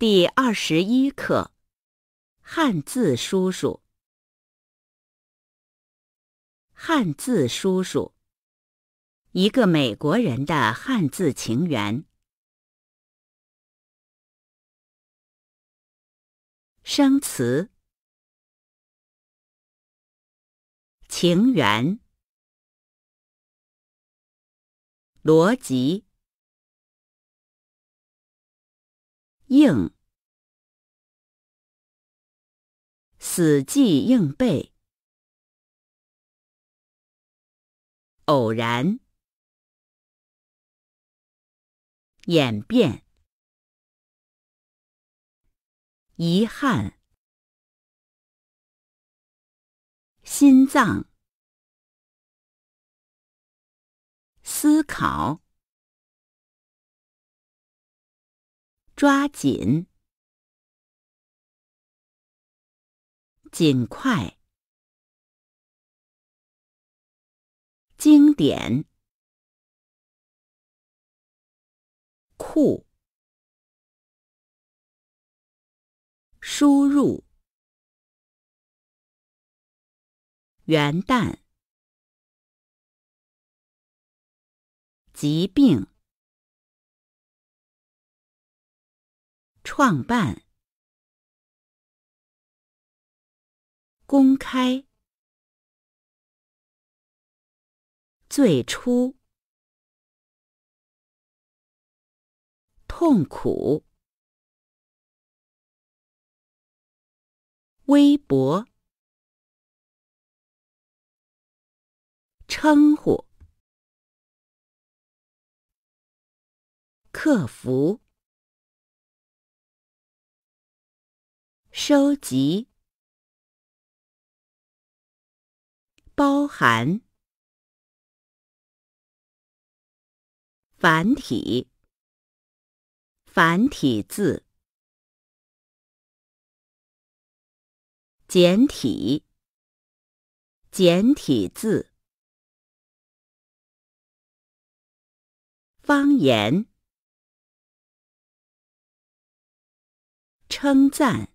第二十一课，《汉字叔叔》。汉字叔叔，一个美国人的汉字情缘。生词：情缘、逻辑。应，死记硬背，偶然，演变，遗憾，心脏，思考。抓紧，尽快，经典，酷，输入，元旦，疾病。创办，公开，最初，痛苦，微博，称呼，客服。收集，包含繁体繁体字，简体简体字，方言，称赞。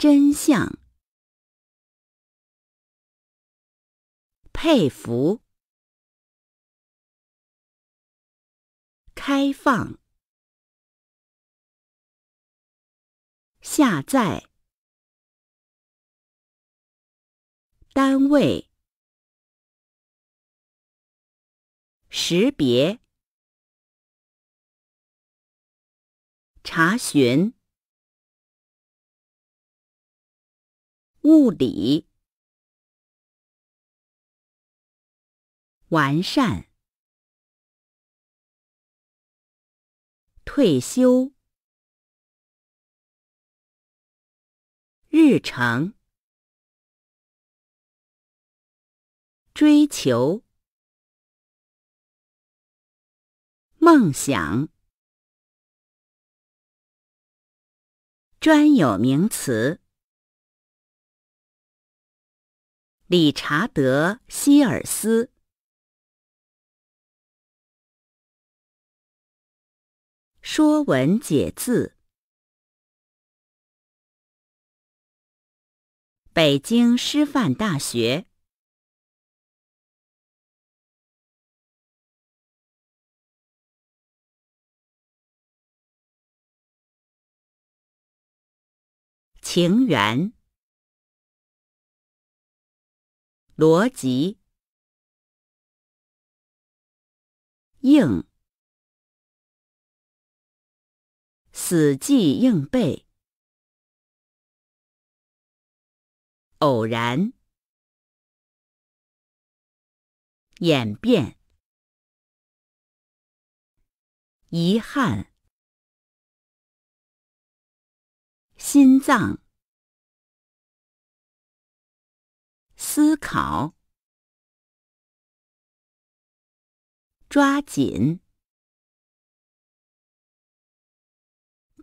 真相，佩服，开放，下载，单位，识别，查询。物理，完善，退休，日程。追求，梦想，专有名词。理查德·希尔斯《说文解字》，北京师范大学，情缘。逻辑，硬，死记硬背，偶然，演变，遗憾，心脏。考，抓紧，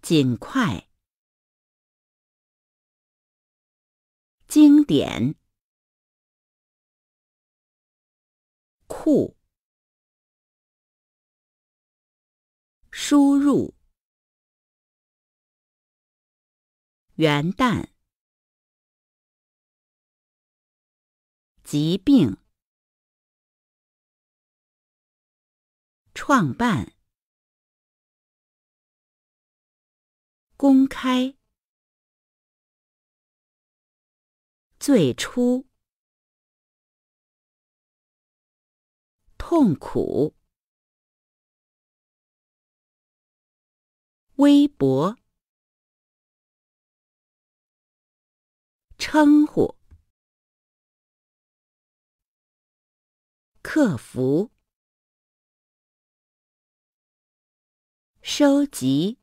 尽快，经典库，输入，元旦。疾病，创办，公开，最初，痛苦，微博，称呼。客服，收集，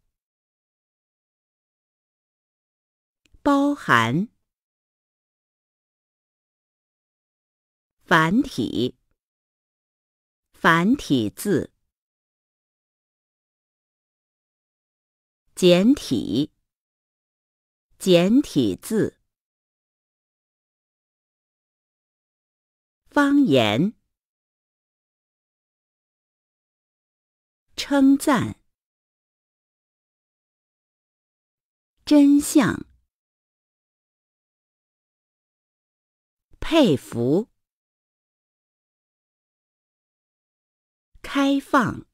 包含，繁体，繁体字，简体，简体字，方言。称赞，真相，佩服，开放，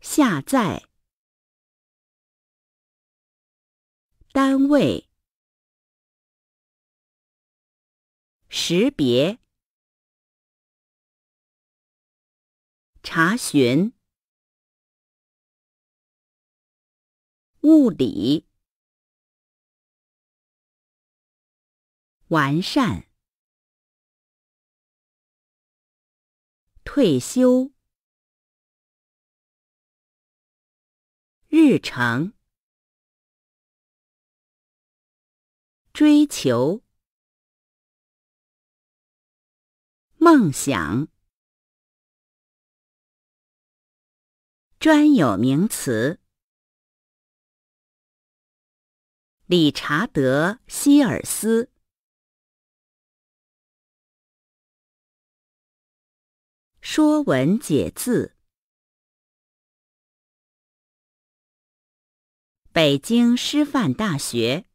下载，单位，识别。查询，物理，完善，退休，日程，追求，梦想。专有名词：理查德·希尔斯，《说文解字》，北京师范大学。